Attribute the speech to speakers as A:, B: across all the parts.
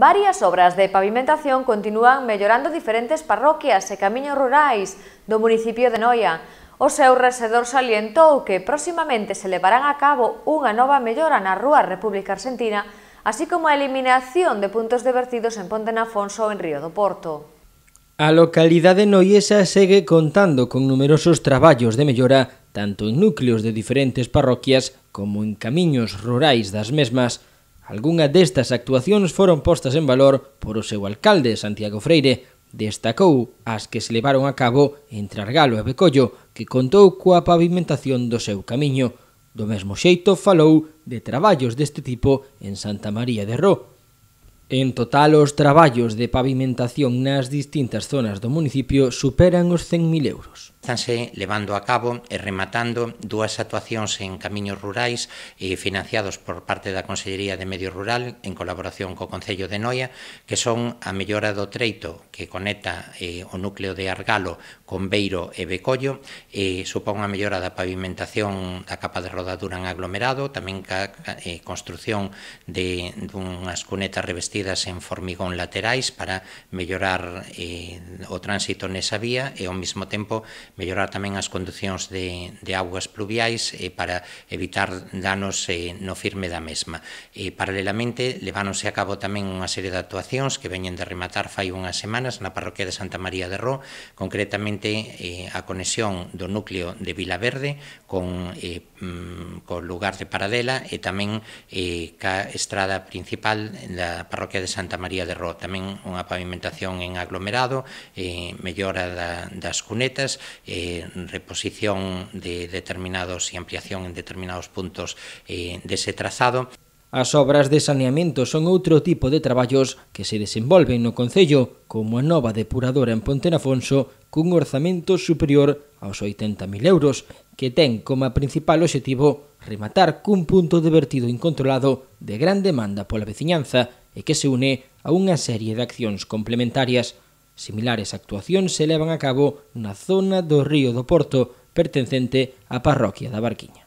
A: Varias obras de pavimentación continúan mellorando diferentes parroquias e camiños rurais do municipio de Noia. O seu rexedor salientou que próximamente se levarán a cabo unha nova mellora na Rúa República Argentina, así como a eliminación de puntos de vertidos en Ponte Nafonso en Río do Porto.
B: A localidade noiesa segue contando con numerosos traballos de mellora tanto en núcleos de diferentes parroquias como en camiños rurais das mesmas, Algunha destas actuacións foron postas en valor por o seu alcalde, Santiago Freire, destacou as que se levaron a cabo entre Argalo e Becollo, que contou coa pavimentación do seu camiño. Do mesmo xeito falou de traballos deste tipo en Santa María de Ró. En total, os traballos de pavimentación nas distintas zonas do municipio superan os 100.000 euros
A: estánse levando a cabo e rematando dúas actuacións en camiños rurais e financiados por parte da Consellería de Medio Rural en colaboración co Concello de Noia, que son a mellora do treito que conecta eh, o núcleo de Argalo con Beiro e Becollo, eh, supón a mellora da pavimentación da capa de rodadura en aglomerado, tamén ca, eh, construción de dunhas cunetas revestidas en formigón laterais para mellorar eh, o tránsito nesa vía e ao mesmo tempo mellorar tamén as conducións de, de augas pluviais eh, para evitar danos eh, no firme da mesma. E, eh, paralelamente, leváronse a cabo tamén unha serie de actuacións que veñen de rematar fai unhas semanas na parroquia de Santa María de Ró, concretamente eh, a conexión do núcleo de Vilaverde con, eh, mm, co lugar de Paradela e tamén eh, ca estrada principal da parroquia de Santa María de Ró. Tamén unha pavimentación en aglomerado, eh, mellora da, das cunetas eh, reposición de determinados e ampliación en determinados puntos eh, dese trazado.
B: As obras de saneamento son outro tipo de traballos que se desenvolven no Concello, como a nova depuradora en Afonso, cun orzamento superior aos 80.000 euros, que ten como principal objetivo rematar cun punto de vertido incontrolado de gran demanda pola veciñanza e que se une a unha serie de accións complementarias. Similares actuacións se levan a cabo na zona do río do Porto, pertencente á parroquia da Barquiña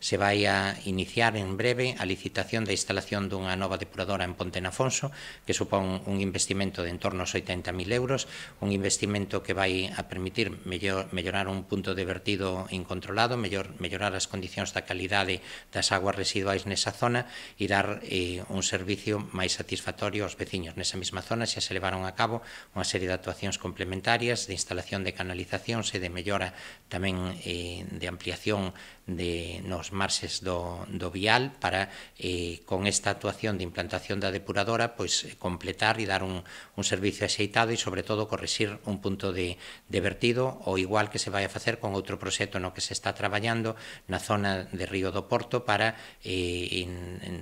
A: se vai a iniciar en breve a licitación da instalación dunha nova depuradora en Ponte Nafonso, que supón un investimento de entorno aos 80.000 euros, un investimento que vai a permitir mellor, mellorar un punto de vertido incontrolado, mellor, mellorar as condicións da calidade das aguas residuais nesa zona e dar eh, un servicio máis satisfactorio aos veciños. Nesa mesma zona xa se levaron a cabo unha serie de actuacións complementarias de instalación de canalizacións e de mellora tamén eh, de ampliación de nos marxes do, do vial para, eh, con esta actuación de implantación da depuradora, pois eh, completar e dar un, un servicio axeitado e, sobre todo, correxir un punto de, de vertido, ou igual que se vai a facer con outro proxecto no que se está traballando na zona de Río do Porto para eh, en, en,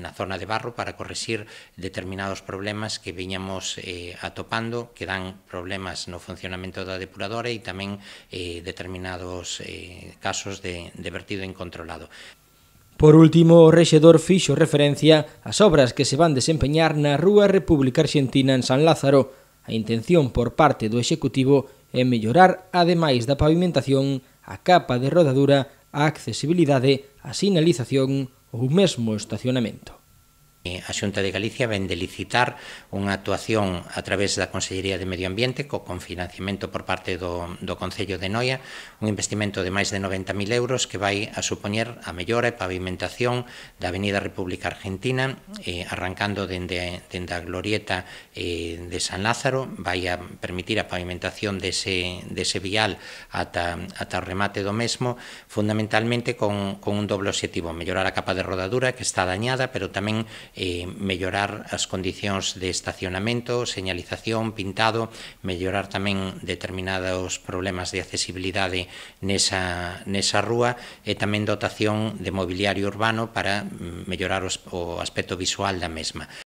A: na zona de Barro para correxir determinados problemas que viñamos eh, atopando, que dan problemas no funcionamento da depuradora e tamén eh, determinados eh, casos de, de vertido incontrolado outro lado.
B: Por último, o rexedor fixo referencia ás obras que se van desempeñar na Rúa República Argentina en San Lázaro. A intención por parte do Executivo é mellorar, ademais da pavimentación, a capa de rodadura, a accesibilidade, a
A: sinalización
B: ou mesmo o estacionamento.
A: Eh, a Xunta de Galicia ven de licitar unha actuación a través da Consellería de Medio Ambiente co confinanciamento por parte do, do Concello de Noia, un investimento de máis de 90.000 euros que vai a supoñer a mellora e pavimentación da Avenida República Argentina, eh, arrancando dende, dende a glorieta eh, de San Lázaro, vai a permitir a pavimentación dese, dese vial ata, ata o remate do mesmo, fundamentalmente con, con un doble objetivo, mellorar a capa de rodadura que está dañada, pero tamén eh, mellorar as condicións de estacionamento, señalización, pintado, mellorar tamén determinados problemas de accesibilidade nesa, nesa rúa e tamén dotación de mobiliario urbano para mm, mellorar os, o aspecto visual da mesma.